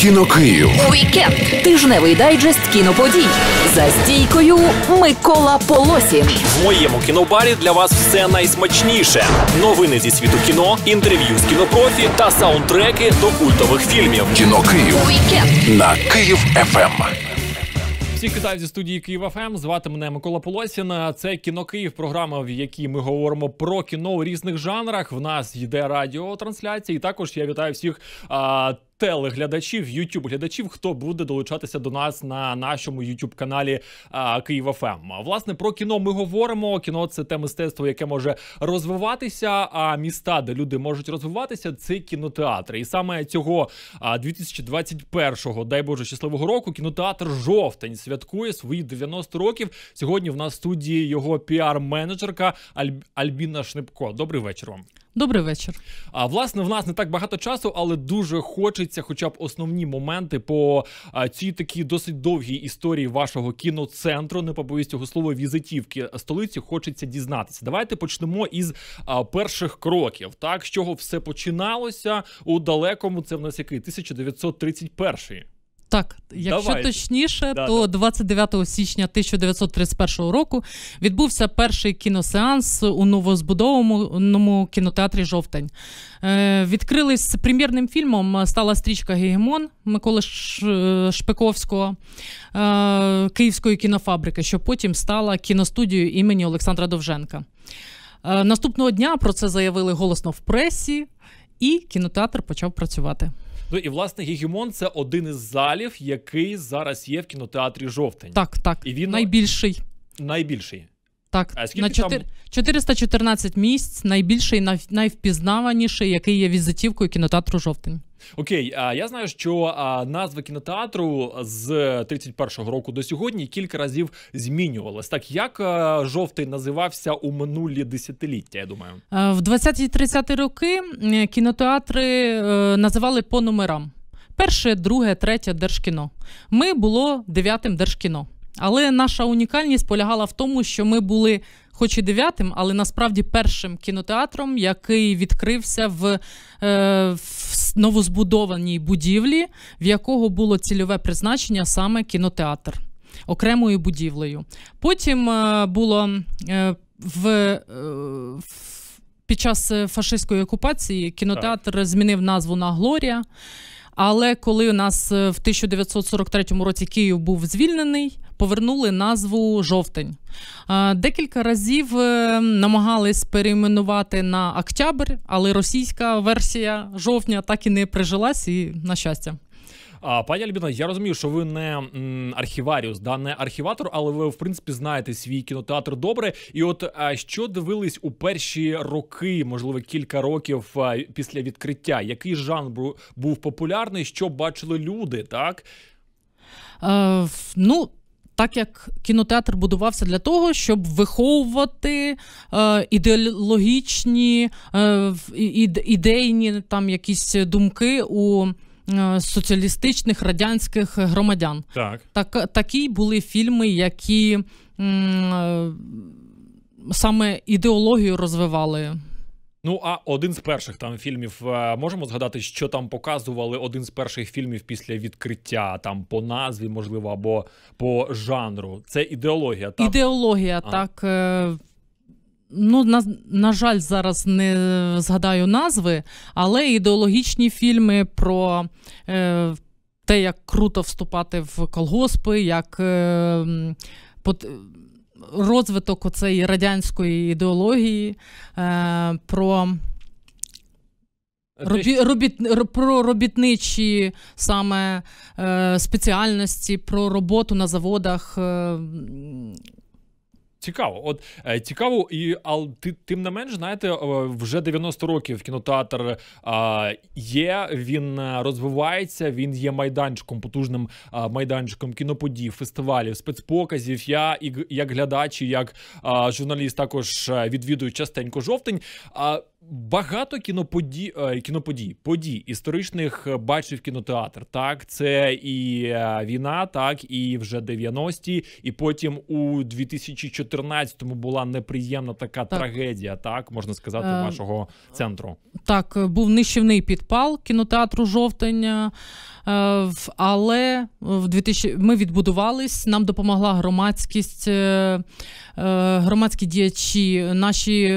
Кіно Київ. Вікенд. Тижневий дайджест кіноподій. За стійкою Микола Полосін. В моєму кінобарі для вас все найсмачніше. Новини зі світу кіно, інтерв'ю з кінопрофі та саундтреки до культових фільмів. Кіно Київ. на Київ ФМ. Ем. Всіх вітаю зі студії Київ ФМ. Ем. Звати мене Микола Полосін. Це кіно Київ, програма, в якій ми говоримо про кіно у різних жанрах. В нас йде радіотрансляція. І також я вітаю всіх а, телеглядачів, Ютуб глядачів хто буде долучатися до нас на нашому ютуб каналі Київ ФМ. Ем. Власне про кіно ми говоримо. Кіно це те мистецтво, яке може розвиватися. А міста, де люди можуть розвиватися, це кінотеатри. І саме цього 2021-го, дай Боже щасливого року, кінотеатр жовтень святкує свої 90 років. Сьогодні в нас в студії його піар-менеджерка Аль Альбіна Шнипко. Добрий вечір вам. Добрий вечір. А власне в нас не так багато часу, але дуже хочеться, хоча б основні моменти по а, цій такій досить довгій історії вашого кіноцентру. Не побоюсь цього слова візитівки столиці. Хочеться дізнатися. Давайте почнемо із а, перших кроків. Так з чого все починалося у далекому. Це в нас який 1931-й. Так, якщо Давайте. точніше, да, то 29 січня 1931 року відбувся перший кіносеанс у новозбудованому кінотеатрі Жовтень. Е, Відкрились прем'єрним фільмом. Е, стала стрічка Гегемон Миколи е, Шпиковського е, Київської кінофабрики, що потім стала кіностудією імені Олександра Довженка. Е, наступного дня про це заявили голосно в пресі, і кінотеатр почав працювати. Ну і власне Гігімон це один із залів, який зараз є в кінотеатрі жовтень. Так, так. І він ну, найбільший. Найбільший. Так, а на 4... там... 414 місць, найбільший, найвпізнаваніший, який є візитівкою кінотеатру жовтень. Окей, а я знаю, що назва кінотеатру з 31-го року до сьогодні кілька разів змінювалась. Так як жовтий називався у минулі десятиліття? Я думаю, е, в 20-30 роки кінотеатри е, називали по номерам: перше, друге, третє держкіно. Ми було дев'ятим держкіно. Але наша унікальність полягала в тому, що ми були хоч і дев'ятим, але насправді першим кінотеатром, який відкрився в, е, в новозбудованій будівлі, в якого було цільове призначення саме кінотеатр окремою будівлею. Потім е, було е, в. Е, під час е, фашистської окупації кінотеатр так. змінив назву на Глорія. Але коли у нас е, в 1943 році Київ був звільнений, повернули назву жовтень. Е, декілька разів е, намагались перейменувати на октябрь, але російська версія жовтня так і не прижилась, і на щастя. Пані Альбіна, я розумію, що ви не архіваріус, да не архіватор, але ви в принципі знаєте свій кінотеатр добре. І от що дивились у перші роки, можливо, кілька років після відкриття, який жанр був популярний, що бачили люди, так? Е, ну, так як кінотеатр будувався для того, щоб виховувати е, ідеологічні е, ідейні там якісь думки у Е, соціалістичних радянських громадян. Так. так Такі були фільми, які м, е, саме ідеологію розвивали. Ну, а один з перших там фільмів е, можемо згадати, що там показували один з перших фільмів після відкриття, там по назві, можливо, або по жанру. Це ідеологія. так? Ідеологія, а. так. Ну, на, на жаль, зараз не згадаю назви, але ідеологічні фільми про е, те, як круто вступати в колгоспи, як е, под, розвиток оцеї радянської ідеології, е, про Робі, робіт, про робітничі саме е, спеціальності, про роботу на заводах. Е, Цікаво, от е, цікаво, і ал ти тим не менш, знаєте, е, вже 90 років кінотеатр е, є. Він е, розвивається. Він є майданчиком, потужним е, майданчиком кіноподій, фестивалів, спецпоказів. Я і як глядач, і як е, журналіст також відвідую частенько жовтень. А Багато кіноподій, е, кіноподій, подій історичних е, бачив кінотеатр. Так, це і е, війна, так і вже 90-ті, і потім у 2014-му була неприємна така так. трагедія, так можна сказати, е, нашого центру. Так, був нищівний підпал кінотеатру жовтень, але в 2000 ми відбудувались. Нам допомогла громадськість, громадські діячі, наші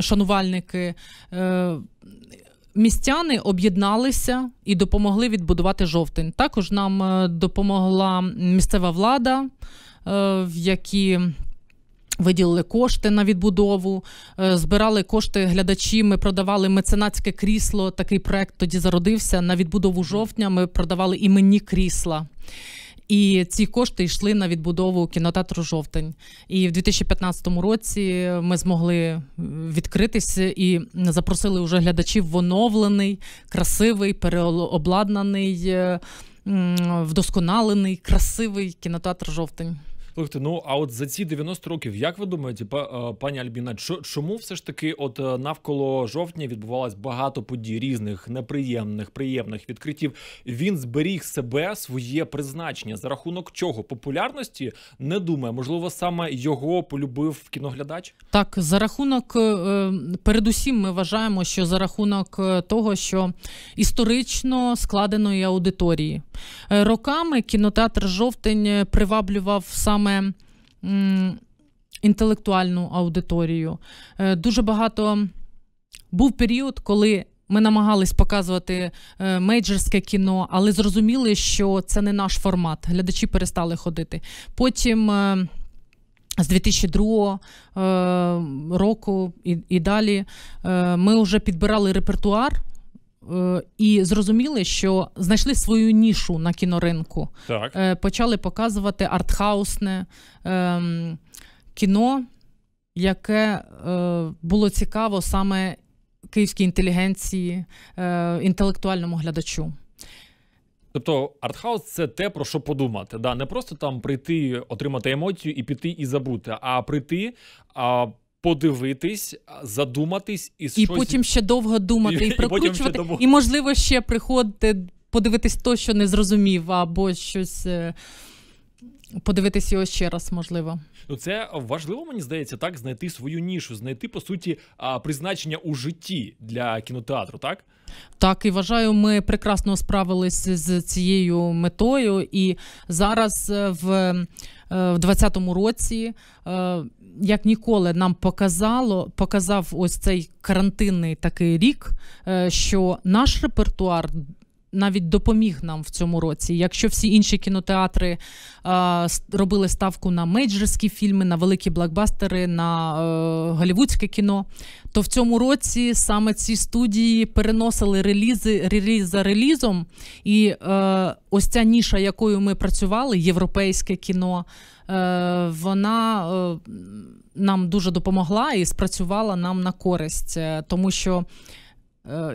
шанувальники. Е, містяни об'єдналися і допомогли відбудувати жовтень. Також нам е, допомогла місцева влада, е, в які виділили кошти на відбудову, збирали кошти глядачі. Ми продавали меценатське крісло. Такий проект тоді зародився на відбудову жовтня. Ми продавали імені крісла. І ці кошти йшли на відбудову кінотеатру Жовтень. І в 2015 році ми змогли е, відкритися і запросили уже глядачів в оновлений, красивий, переобладнаний, е, вдосконалений, красивий кінотеатр Жовтень. Слухайте, ну а от за ці 90 років, як ви думаєте, е, пані Альбіна, чому все ж таки, от е, навколо жовтня відбувалось багато подій різних, неприємних, приємних відкриттів? Він зберіг себе, своє призначення за рахунок чого популярності не думає, можливо, саме його полюбив кіноглядач? Так, за рахунок, е, передусім, ми вважаємо, що за рахунок того, що історично складеної аудиторії роками кінотеатр жовтень приваблював сам саме інтелектуальну аудиторію. Е, дуже багато був період, коли. Ми намагались показувати е, мейджерське кіно, але зрозуміли, що це не наш формат. Глядачі перестали ходити. Потім е, з 2002 року і і далі ми вже підбирали репертуар і зрозуміли, що знайшли свою нішу на кіноринку. Так. Е, почали показувати артхаусне ем, кіно, яке е, було цікаво саме київській інтелігенції, е, інтелектуальному глядачу. Тобто артхаус це те, про що подумати. Да? Не просто там прийти, отримати емоцію і піти і забути, а прийти, а Подивитись, задуматись і, і щось... потім ще довго думати і, і прокручувати, і, довго... і можливо ще приходити, подивитись то, що не зрозумів, або щось е, подивитись його ще раз, можливо. Ну це важливо, мені здається, так знайти свою нішу, знайти по суті призначення у житті для кінотеатру, так. Так, і вважаю, ми прекрасно справилися з цією метою. І зараз е, в 2020 е, році як ніколи нам показало, показав ось цей карантинний такий рік, е, що наш репертуар. Навіть допоміг нам в цьому році. Якщо всі інші кінотеатри е, робили ставку на мейджерські фільми, на великі блокбастери, на е, голівудське кіно, то в цьому році саме ці студії переносили релізи реліз за релізом. І е, ось ця ніша, якою ми працювали, європейське кіно. Е, вона е, нам дуже допомогла і спрацювала нам на користь, е, тому що.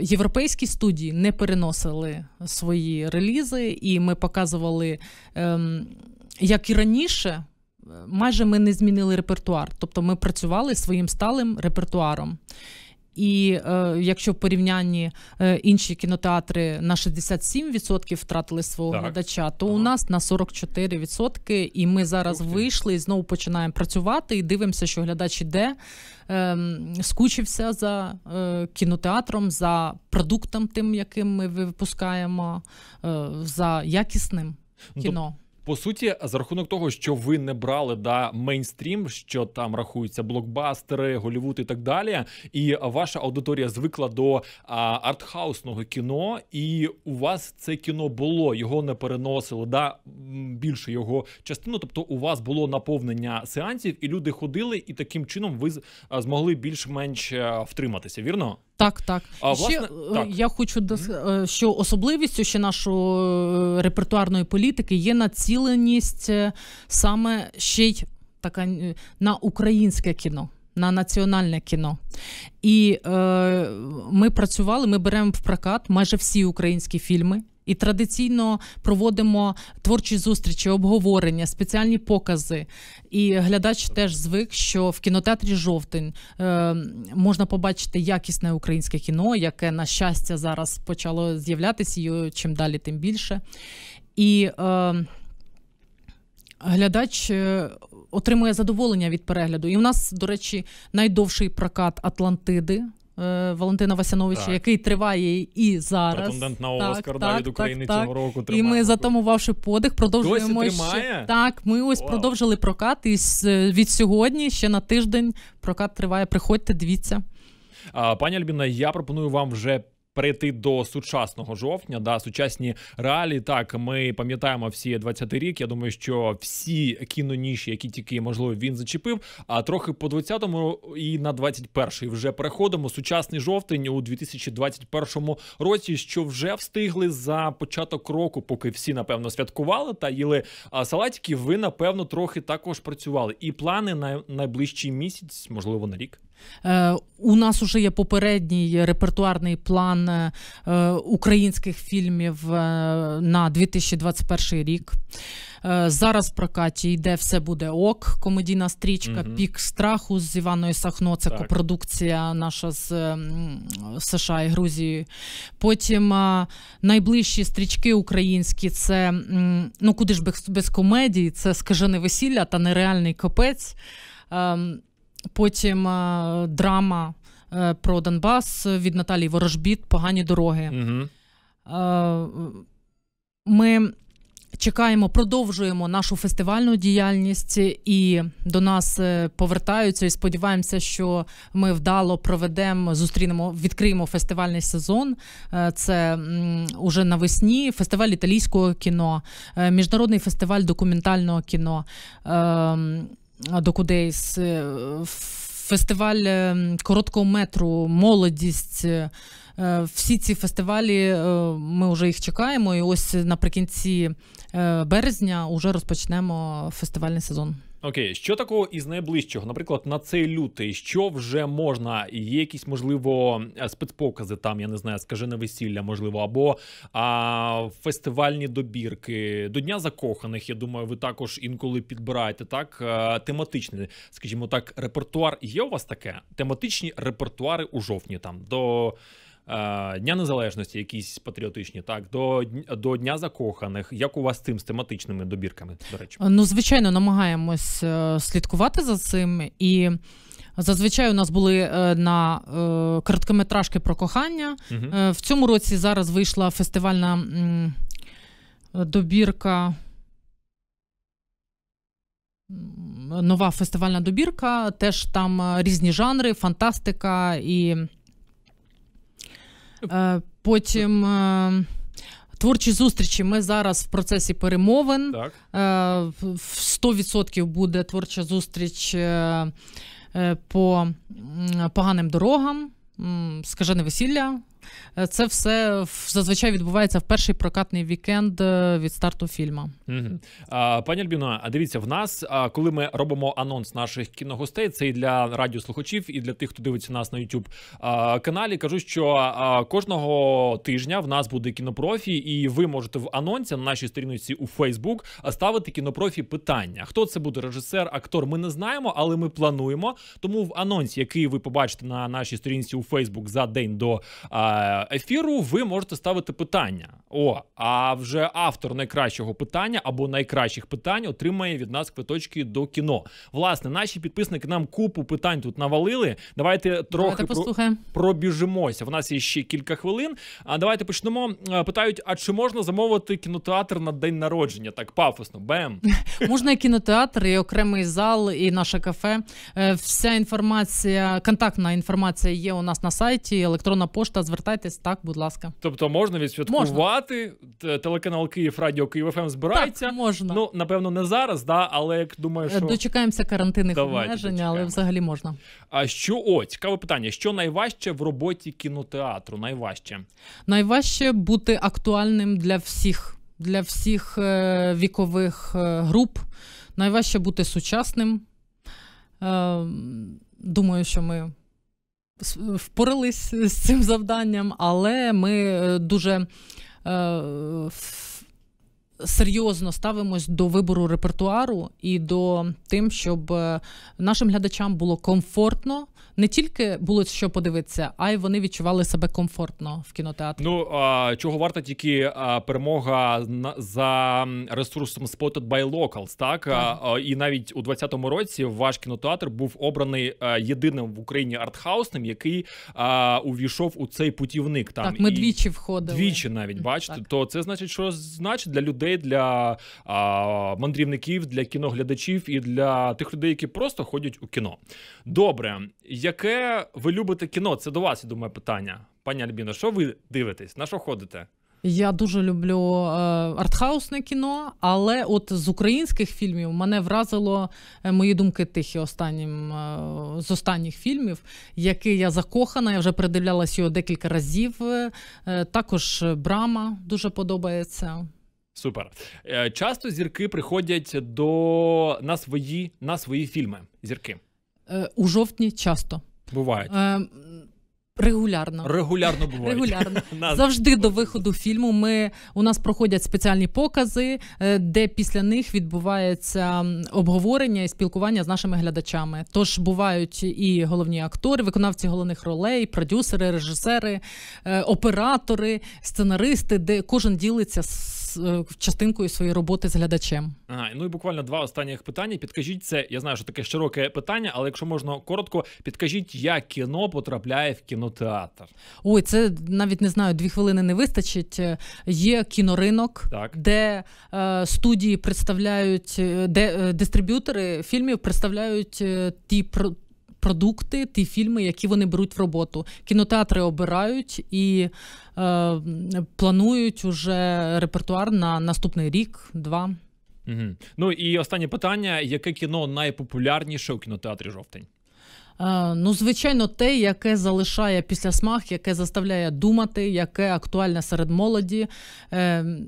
Європейські студії не переносили свої релізи, і ми показували, ем, як і раніше, майже ми не змінили репертуар, тобто ми працювали своїм сталим репертуаром. І е, якщо в порівнянні е, інші кінотеатри на 67% втратили свого так. глядача, то ага. у нас на 44%. І ми зараз Ух, вийшли і знову починаємо працювати і дивимося, що глядач іде. Е, скучився за е, кінотеатром, за продуктом, тим, яким ми випускаємо, е, за якісним ну, кіно по суті, за рахунок того, що ви не брали да мейнстрім, що там рахуються блокбастери, голівуд і так далі. І ваша аудиторія звикла до а, артхаусного кіно, і у вас це кіно було, його не переносили да більше його частину. Тобто, у вас було наповнення сеансів, і люди ходили, і таким чином ви змогли більш-менш е, втриматися. Вірно. Так, так. А, власне, ще так. я хочу mm-hmm. що особливістю ще нашої е, репертуарної політики є націленість е, саме ще й така на українське кіно. На національне кіно, і е, ми працювали. Ми беремо в прокат майже всі українські фільми, і традиційно проводимо творчі зустрічі, обговорення, спеціальні покази. І глядач теж звик, що в кінотеатрі жовтень е, можна побачити якісне українське кіно, яке, на щастя, зараз почало з'являтися і чим далі, тим більше. І е, глядач е, отримує задоволення від перегляду. І у нас, до речі, найдовший прокат Атлантиди Е, Валентина Васяновича, так. який триває і зараз претендент на Оскар так, від України так, цього року тримає. І ми затамувавши подих, продовжуємо Досі ще так. Ми ось Вау. продовжили прокат і е, від сьогодні ще на тиждень прокат триває. Приходьте, дивіться. А, Пані Альбіна, я пропоную вам вже перейти до сучасного жовтня. Да, сучасні реалії. Так ми пам'ятаємо всі 20-й рік. Я думаю, що всі кіноніші, які тільки можливо він зачепив. А трохи по 20-му і на 21-й вже переходимо. Сучасний жовтень у 2021 році, що вже встигли за початок року, поки всі напевно святкували та їли салатики. Ви напевно трохи також працювали. І плани на найближчий місяць, можливо, на рік. Е, у нас уже є попередній репертуарний план е, українських фільмів е, на 2021 рік. Зараз в прокаті йде все буде ок. Комедійна стрічка угу. Пік страху з Іваною Сахно. Це так. копродукція наша з США і Грузією. Потім найближчі стрічки українські це ну куди ж без, без комедії, це скажене весілля та нереальний капець. Ем, Потім е, драма е, про Донбас від Наталії Ворожбіт, погані дороги. Угу. Е, Ми чекаємо, продовжуємо нашу фестивальну діяльність і до нас е, повертаються. І сподіваємося, що ми вдало проведемо, зустрінемо, відкриємо фестивальний сезон. Е, це м, навесні. Фестиваль італійського кіно, е, міжнародний фестиваль документального кіно. Е, докудись, е, фестиваль е, короткого метру, молодість. Е, всі ці фестивалі ми вже їх чекаємо, і ось наприкінці березня вже розпочнемо фестивальний сезон. Окей, що такого із найближчого, наприклад, на цей лютий, що вже можна, є якісь можливо е, спецпокази, там я не знаю, скажи на весілля, можливо, або а, фестивальні добірки до дня закоханих. Я думаю, ви також інколи підбираєте так. Е, Тематичний, скажімо так, репертуар є у вас таке? Тематичні репертуари у жовтні там до. Е, дня Незалежності, якісь патріотичні, так до до Дня Закоханих. Як у вас з цим з тематичними добірками? До речі, ну звичайно, намагаємось е, слідкувати за цим і. Зазвичай у нас були е, на короткометражки про кохання. Угу. В цьому році зараз вийшла фестивальна добірка. Нова фестивальна добірка. Теж там різні жанри, фантастика і Е, потім е, творчі зустрічі. Ми зараз в процесі перемовин. Так. Е, в 100% буде творча зустріч по поганим дорогам, скажене весілля. Е, це все зазвичай відбувається в перший прокатний вікенд е, від старту фільму. Угу. Пані Альбіно, а дивіться, в нас, коли ми робимо анонс наших кіногостей, це і для радіослухачів, і для тих, хто дивиться нас на YouTube каналі. Кажу, що кожного тижня в нас буде кінопрофі, і ви можете в анонсі на нашій сторінці у Фейсбук ставити кінопрофі питання. Хто це буде режисер, актор? Ми не знаємо, але ми плануємо. Тому в анонсі, який ви побачите на нашій сторінці у Фейсбук за день до Е, ефіру, ви можете ставити питання. О, а вже автор найкращого питання або найкращих питань отримає від нас квиточки до кіно. Власне, наші підписники нам купу питань тут навалили. Давайте трохи Давайте пробіжимося. В нас є ще кілька хвилин. А давайте почнемо. Е, питають: а чи можна замовити кінотеатр на день народження? Так пафосно, бем можна і кінотеатр, і окремий зал, і наше кафе. Е, вся інформація, контактна інформація є у нас на сайті. Електронна пошта звертається звертайтесь так, будь ласка. Тобто можна відсвяткувати можна. Е, телеканал Київ Радіо Київ ФМ ем» збирається. Так, Можна ну напевно не зараз, да, але як думаю, е, що дочекаємося карантинних обмежень, але взагалі можна. А що о цікаве питання? Що найважче в роботі кінотеатру? Найважче найважче бути актуальним для всіх, для всіх е, вікових груп. Найважче бути сучасним. Думаю, що ми впорались з цим завданням, але ми е, дуже. Е, серйозно ставимось до вибору репертуару і до тим, щоб е, нашим глядачам було комфортно. Не тільки було що подивитися, а й вони відчували себе комфортно в кінотеатрі. Ну а, чого варта тільки а, перемога на, за ресурсом Spotted by Locals, так ага. а, і навіть у 20-му році ваш кінотеатр був обраний а, е, єдиним в Україні артхаусним, який а, увійшов у цей путівник. Там так, ми і двічі входили. Двічі навіть бачите, так. то це значить, що значить для людей людей, для а, мандрівників, для кіноглядачів і для тих людей, які просто ходять у кіно. Добре, яке ви любите кіно? Це до вас я думаю, питання, пані Альбіно. Що ви дивитесь? На що ходите? Я дуже люблю е, артхаусне кіно, але от з українських фільмів мене вразило е, мої думки тихі останнім е, з останніх фільмів, які я закохана. Я вже передивлялась його декілька разів. Е, також Брама дуже подобається. Супер. Е, часто зірки приходять до на свої на свої фільми. Зірки е, у жовтні часто бувають. Е, регулярно регулярно буває. Регулярно. завжди до виходу фільму. Ми у нас проходять спеціальні покази, де після них відбувається обговорення і спілкування з нашими глядачами. Тож бувають і головні актори, виконавці головних ролей, продюсери, режисери, оператори, сценаристи, де кожен ділиться з. Е, частинкою своєї роботи з глядачем. Ага, ну і буквально два останніх питання. Підкажіть це. Я знаю, що таке широке питання, але якщо можна коротко, підкажіть, як кіно потрапляє в кінотеатр. Ой, це навіть не знаю, дві хвилини не вистачить. Е, є кіноринок, так. де е, студії представляють, е, де е, дистриб'ютори фільмів представляють ті про продукти, ті фільми, які вони беруть в роботу. Кінотеатри обирають і е, планують уже репертуар на наступний рік, два. Угу. Ну і останнє питання: яке кіно найпопулярніше у кінотеатрі жовтень? Е, ну, звичайно, те, яке залишає після смак, яке заставляє думати, яке актуальне серед молоді. Ем,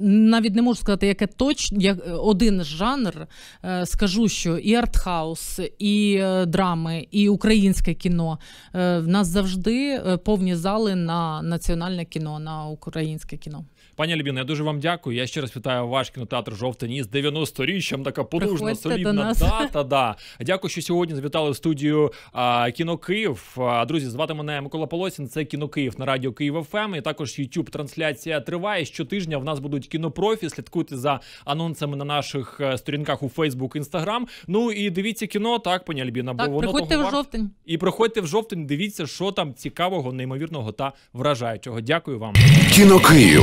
навіть не можу сказати, яке точно як один жанр. Е, скажу, що і артхаус, і е, драми, і українське кіно е, в нас завжди повні зали на національне кіно, на українське кіно. Пані Лібіна, я дуже вам дякую. Я ще раз вітаю ваш кінотеатр «Жовтий ніс» 90-річчям, така потужна, Приходьте солідна дата. Да. Дякую, що сьогодні завітали в студію а, Кіно Київ. А, друзі, звати мене Микола Полосін. Це Кіно Київ на радіо Київ ФМ. Ем». І також youtube трансляція триває. Щотижня в нас будуть кінопрофі. Слідкуйте за анонсами на наших е, сторінках у Фейсбук, Інстаграм. Ну і дивіться кіно, так, пані Альбіна, бо воно приходьте того в жовтень. Варт... І приходьте в жовтень. Дивіться, що там цікавого, неймовірного та вражаючого. Дякую вам. Кіно Київ.